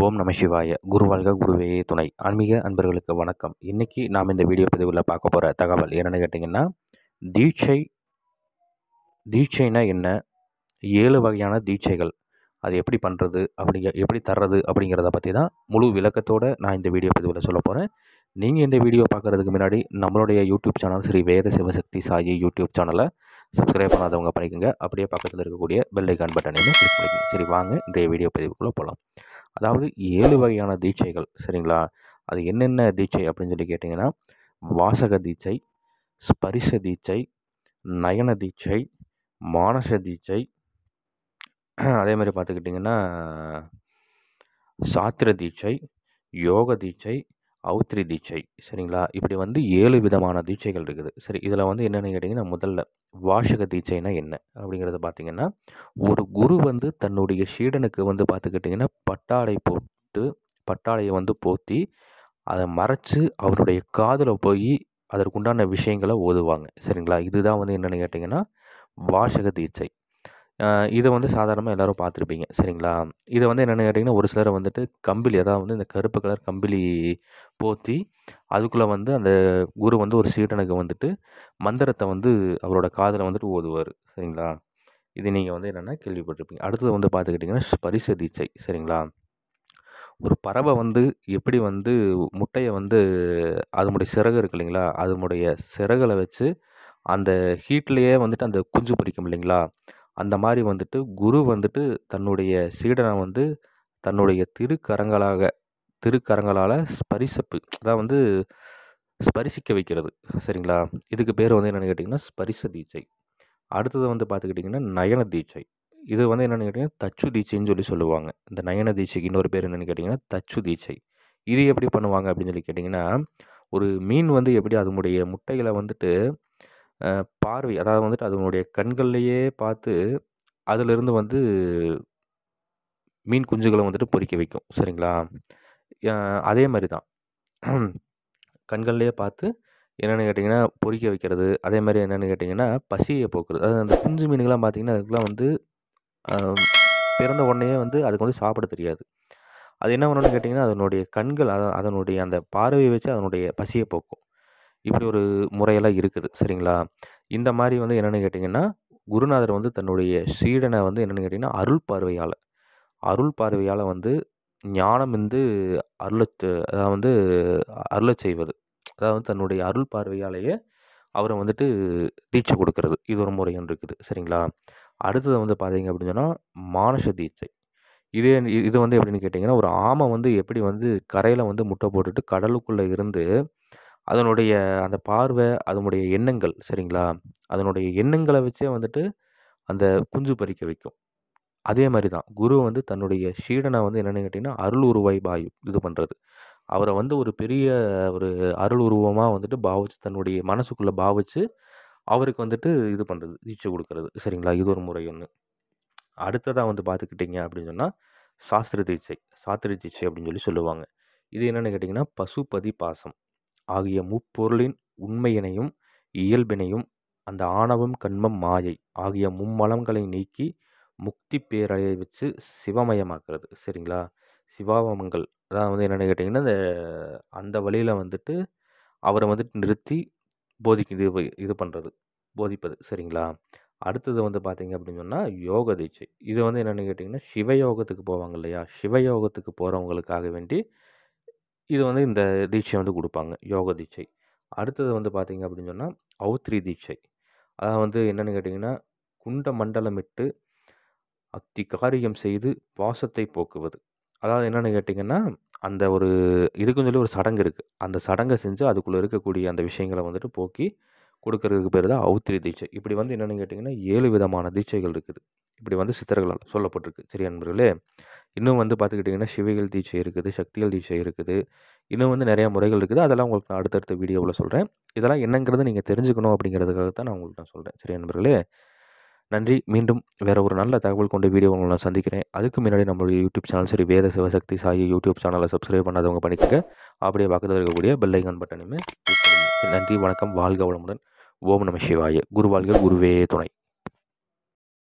ஓம் நம சிவாய குருவாழ்க குருவே துணை ஆன்மீக அன்பர்களுக்கு வணக்கம் இன்றைக்கி நாம் இந்த வீடியோ பதிவில் பார்க்க போகிற தகவல் என்னென்னு கேட்டிங்கன்னா தீட்சை தீட்சைனா என்ன ஏழு வகையான தீட்சைகள் அது எப்படி பண்ணுறது அப்படிங்க எப்படி தர்றது அப்படிங்கிறத பற்றி தான் முழு விளக்கத்தோடு நான் இந்த வீடியோ பதிவில் சொல்ல போகிறேன் நீங்கள் இந்த வீடியோ பார்க்குறதுக்கு முன்னாடி நம்மளுடைய YouTube channel Shri Veda Shivashakti Sai YouTube சேனலை சப்ஸ்கிரைப் பண்ணாதவங்க பண்ணிக்கோங்க அப்படியே பக்கத்தில் இருக்கக்கூடிய பெல்லைக்கான் பட்டனையும் கிளிக் பண்ணிக்கோங்க சரி வாங்க இன்றைய வீடியோ பதிவுக்குள்ளே போகலாம் அதாவது ஏழு வகையான தீட்சைகள் சரிங்களா அது என்னென்ன தீட்சை அப்படின்னு சொல்லி கேட்டிங்கன்னா வாசக தீட்சை ஸ்பரிச தீட்சை நயன தீட்சை மானச தீட்சை அதே மாதிரி பார்த்துக்கிட்டிங்கன்னா சாத்திர தீட்சை யோக தீட்சை அவுத்ரி தீட்சை சரிங்களா இப்படி வந்து ஏழு விதமான தீட்சைகள் இருக்குது சரி இதில் வந்து என்னென்னு கேட்டிங்கன்னா முதல்ல வாஷக தீட்சைனா என்ன அப்படிங்கிறத பார்த்திங்கன்னா ஒரு குரு வந்து தன்னுடைய சீடனுக்கு வந்து பார்த்துக்கிட்டிங்கன்னா பட்டாடை போட்டு பட்டாடையை வந்து போற்றி அதை மறைச்சு அவருடைய காதில் போய் அதற்குண்டான விஷயங்களை ஓதுவாங்க சரிங்களா இதுதான் வந்து என்னென்னு கேட்டிங்கன்னா வாஷக தீட்சை இதை வந்து சாதாரணமாக எல்லோரும் பார்த்துருப்பீங்க சரிங்களா இதை வந்து என்னென்னு கேட்டிங்கன்னா ஒரு சிலர் வந்துட்டு கம்பிளி அதாவது வந்து இந்த கருப்பு கலர் கம்பிளி போற்றி அதுக்குள்ளே வந்து அந்த குரு வந்து ஒரு சீடனுக்கு வந்துட்டு மந்திரத்தை வந்து அவரோட காதில் வந்துட்டு ஓதுவார் சரிங்களா இது நீங்கள் வந்து என்னென்னா கேள்விப்பட்டிருப்பீங்க அடுத்தது வந்து பார்த்துக்கிட்டிங்கன்னா ஸ்பரிச தீச்சை சரிங்களா ஒரு பறவை வந்து எப்படி வந்து முட்டையை வந்து அதனுடைய சிறகு இருக்கு இல்லைங்களா அதனுடைய சிறகுல வச்சு அந்த ஹீட்லேயே வந்துட்டு அந்த குஞ்சு பொறிக்கும் இல்லைங்களா அந்த மாதிரி வந்துட்டு குரு வந்துட்டு தன்னுடைய சீடனை வந்து தன்னுடைய திருக்கரங்களாக திருக்கரங்களால் ஸ்பரிசப்பு அதான் வந்து ஸ்பரிசிக்க வைக்கிறது சரிங்களா இதுக்கு பேர் வந்து என்னென்னு கேட்டிங்கன்னா ஸ்பரிச தீட்சை அடுத்தது வந்து பார்த்துக்கிட்டிங்கன்னா நயன தீட்சை இது வந்து என்னென்னு கேட்டிங்கன்னா தச்சு தீட்சைன்னு சொல்லி சொல்லுவாங்க இந்த நயன தீட்சைக்கு இன்னொரு பேர் என்னென்னு கேட்டிங்கன்னா தச்சு தீட்சை இது எப்படி பண்ணுவாங்க அப்படின்னு சொல்லி கேட்டிங்கன்னா ஒரு மீன் வந்து எப்படி அதனுடைய முட்டைகளை வந்துட்டு பார்வை அதாவது வந்துட்டு அதனுடைய கண்கள்லேயே பார்த்து அதிலிருந்து வந்து மீன் குஞ்சுகளை வந்துட்டு பொறிக்க வைக்கும் சரிங்களா அதே மாதிரி தான் கண்கள்லேயே பார்த்து என்னென்னு கேட்டிங்கன்னா பொறிக்க வைக்கிறது அதே மாதிரி என்னென்னு கேட்டிங்கன்னா பசியை போக்குறது அதாவது அந்த குஞ்சு மீனுங்களாம் பார்த்திங்கன்னா அதுக்கெலாம் வந்து பிறந்த உடனே வந்து அதுக்கு வந்து சாப்பிட தெரியாது அது என்ன பண்ணணும்னு கேட்டிங்கன்னா அதனுடைய கண்கள் அதனுடைய அந்த பார்வையை வச்சு அதனுடைய பசியை போக்கும் இப்படி ஒரு முறையெல்லாம் இருக்குது சரிங்களா இந்த மாதிரி வந்து என்னென்னு கேட்டிங்கன்னா குருநாதர் வந்து தன்னுடைய சீடனை வந்து என்னென்னு கேட்டிங்கன்னா அருள் பார்வையால் அருள் பார்வையால் வந்து ஞானம் வந்து அருள அதாவது வந்து அருளை செய்வது அதாவது தன்னுடைய அருள் பார்வையாலேயே அவரை வந்துட்டு தீட்சை கொடுக்கறது இது ஒரு முறை ஒன்று இருக்குது சரிங்களா அடுத்தது வந்து பார்த்தீங்க அப்படின்னு சொன்னால் மானச தீட்சை இதே இது வந்து எப்படின்னு கேட்டிங்கன்னா ஒரு ஆமை வந்து எப்படி வந்து கரையில் வந்து முட்டை போட்டுட்டு கடலுக்குள்ளே இருந்து அதனுடைய அந்த பார்வை அதனுடைய எண்ணங்கள் சரிங்களா அதனுடைய எண்ணங்களை வச்சே வந்துட்டு அந்த குஞ்சு பறிக்க வைக்கும் அதே மாதிரி தான் குரு வந்து தன்னுடைய ஷீடனை வந்து என்னென்னு கேட்டிங்கன்னா அருள் உருவாய் பாய் இது பண்ணுறது அவரை வந்து ஒரு பெரிய ஒரு அருள் உருவமாக வந்துட்டு பாவிச்சு தன்னுடைய மனசுக்குள்ளே பாவிச்சு அவருக்கு வந்துட்டு இது பண்ணுறது தீட்சை கொடுக்கறது சரிங்களா இது ஒரு முறை ஒன்று அடுத்ததாக வந்து பார்த்துக்கிட்டிங்க அப்படின்னு சொன்னால் சாஸ்திர தீட்சை சாத்திர தீட்சை அப்படின்னு சொல்லி சொல்லுவாங்க இது என்னென்னு கேட்டிங்கன்னா பசுபதி பாசம் ஆகிய முப்பொருளின் உண்மையினையும் இயல்பினையும் அந்த ஆணவம் கண்மம் மாயை ஆகிய மும்மலங்களை நீக்கி முக்தி பேரலையை வச்சு சிவமயமாக்குறது சரிங்களா சிவாவமங்கள் அதான் வந்து என்னென்னு கேட்டிங்கன்னா இந்த அந்த வழியில் வந்துட்டு அவரை வந்துட்டு நிறுத்தி போதிக்கு இது இது பண்ணுறது போதிப்பது சரிங்களா அடுத்தது வந்து பார்த்திங்க அப்படின்னு சொன்னால் யோக தீட்சை இது வந்து என்னென்னு கேட்டிங்கன்னா சிவயோகத்துக்கு போவாங்க இல்லையா சிவயோகத்துக்கு போகிறவங்களுக்காக வேண்டி இது வந்து இந்த தீட்சை வந்து கொடுப்பாங்க யோக தீட்சை அடுத்தது வந்து பார்த்திங்க அப்படின்னு சொன்னால் அவுத்ரி தீட்சை அதாவது வந்து என்னென்னு கேட்டிங்கன்னா குண்ட மண்டலமிட்டு அத்தி காரியம் செய்து பாசத்தை போக்குவது அதாவது என்னென்னு கேட்டிங்கன்னா அந்த ஒரு இதுக்குன்னு சொல்லி ஒரு சடங்கு இருக்குது அந்த சடங்கை செஞ்சு அதுக்குள்ளே இருக்கக்கூடிய அந்த விஷயங்களை வந்துட்டு போக்கி கொடுக்கறதுக்கு பேர் தான் அவுத்திரி தீட்சை இப்படி வந்து என்னென்னு கேட்டிங்கன்னா ஏழு விதமான தீட்சைகள் இருக்குது இப்படி வந்து சித்தர்களால் சொல்லப்பட்டிருக்கு சரி நண்பர்களே இன்னும் வந்து பார்த்துக்கிட்டிங்கன்னா சிவைகள் தீட்சை இருக்குது சக்திகள் தீட்சை இருக்குது இன்னும் வந்து நிறையா முறைகள் இருக்குது அதெல்லாம் உங்களுக்கு நான் அடுத்தடுத்த வீடியோவில் சொல்கிறேன் இதெல்லாம் என்னங்கிறது நீங்கள் தெரிஞ்சுக்கணும் அப்படிங்கிறதுக்காக தான் நான் உங்கள்கிட்ட சொல்கிறேன் சரி நண்பர்களே நன்றி மீண்டும் வேறு ஒரு நல்ல தகவல் கொண்ட வீடியோ உங்களை நான் சந்திக்கிறேன் அதுக்கு முன்னாடி நம்மளுடைய யூடியூப் சேனல் சரி வேத சிவசக்தி சாயி யூடியூப் சேனலை சப்ஸ்கிரைப் பண்ணாதவங்க பண்ணிக்கோங்க அப்படியே பக்கத்தில் இருக்கக்கூடிய பெல்லைகன் பட்டனையுமே நன்றி வணக்கம் வாழ்க வளமுடன் ஓம் நம சிவாய குருவாழ்க குருவே துணை